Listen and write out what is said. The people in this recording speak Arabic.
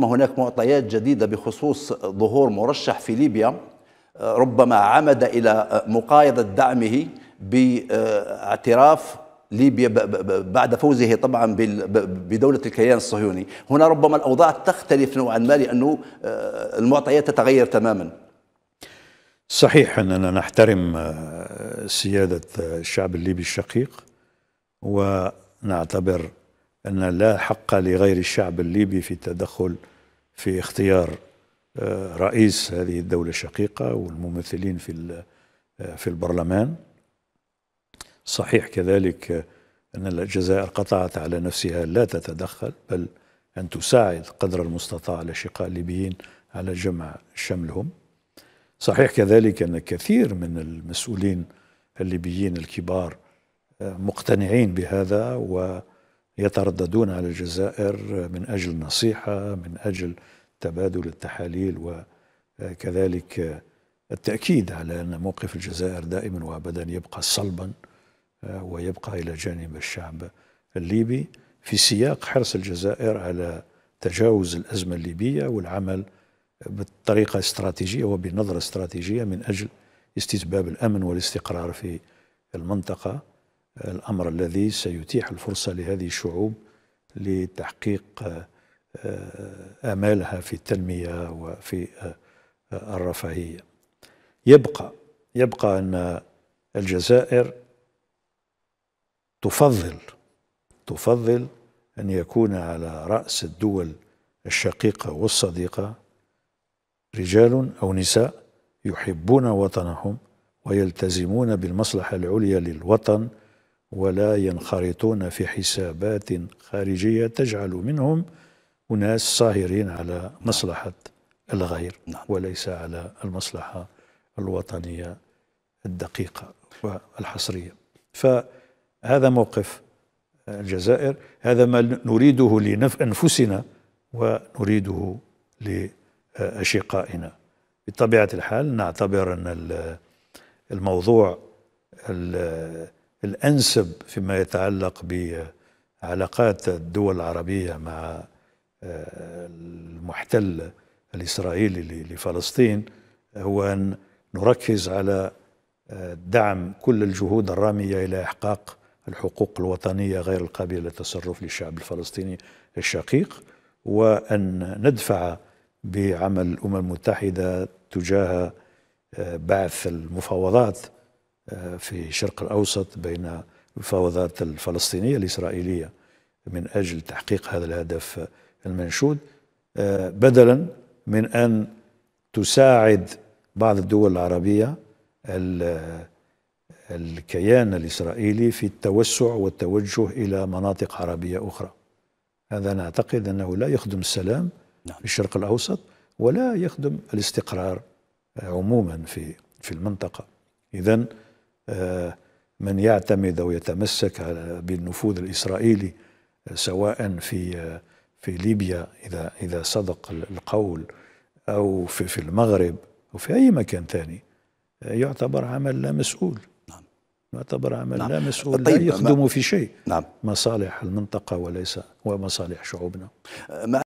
هناك معطيات جديدة بخصوص ظهور مرشح في ليبيا ربما عمد إلى مقايضة دعمه باعتراف ليبيا بعد فوزه طبعا بدولة الكيان الصهيوني هنا ربما الأوضاع تختلف نوعا ما لأنه آه، المعطيات تتغير تماما صحيح أننا نحترم آه، سيادة آه، الشعب الليبي الشقيق ونعتبر أن لا حق لغير الشعب الليبي في التدخل في اختيار آه، رئيس هذه الدولة الشقيقة والممثلين في آه، في البرلمان صحيح كذلك أن الجزائر قطعت على نفسها لا تتدخل بل أن تساعد قدر المستطاع الأشقاء الليبيين على جمع شملهم صحيح كذلك أن كثير من المسؤولين الليبيين الكبار آه، مقتنعين بهذا و يترددون على الجزائر من أجل نصيحة من أجل تبادل التحاليل وكذلك التأكيد على أن موقف الجزائر دائما وأبدا يبقى صلبا ويبقى إلى جانب الشعب الليبي في سياق حرص الجزائر على تجاوز الأزمة الليبية والعمل بطريقة استراتيجية وبنظرة استراتيجية من أجل استتباب الأمن والاستقرار في المنطقة الأمر الذي سيتيح الفرصة لهذه الشعوب لتحقيق آه، آه، آمالها في التنمية وفي آه، الرفاهية يبقى يبقى أن الجزائر تفضل تفضل أن يكون على رأس الدول الشقيقة والصديقة رجال أو نساء يحبون وطنهم ويلتزمون بالمصلحة العليا للوطن ولا ينخرطون في حسابات خارجية تجعل منهم أناس صاهرين على مصلحة الغير نعم. وليس على المصلحة الوطنية الدقيقة والحصرية فهذا موقف الجزائر هذا ما نريده لأنفسنا ونريده لأشقائنا بطبيعة الحال نعتبر أن الموضوع الأنسب فيما يتعلق بعلاقات الدول العربية مع آه، المحتل الإسرائيلي لفلسطين هو أن نركز على آه، دعم كل الجهود الرامية إلى إحقاق الحقوق الوطنية غير القابلة للتصرف للشعب الفلسطيني الشقيق وأن ندفع بعمل الأمم المتحدة تجاه آه، بعث المفاوضات في الشرق الأوسط بين المفاوضات الفلسطينية الإسرائيلية من أجل تحقيق هذا الهدف المنشود آه، بدلا من أن تساعد بعض الدول العربية الكيان الإسرائيلي في التوسع والتوجه إلى مناطق عربية أخرى هذا نعتقد أنه لا يخدم السلام نعم. في الشرق الأوسط ولا يخدم الاستقرار آه، عموما في في المنطقة إذا من يعتمد او يتمسك بالنفوذ الاسرائيلي آه، سواء في آه، في ليبيا اذا اذا صدق القول او في في المغرب او في اي مكان ثاني آه، يعتبر عمل لا مسؤول نعم يعتبر عمل نعم. لا مسؤول طيب لا يخدم في شيء نعم مصالح المنطقه وليس ومصالح شعوبنا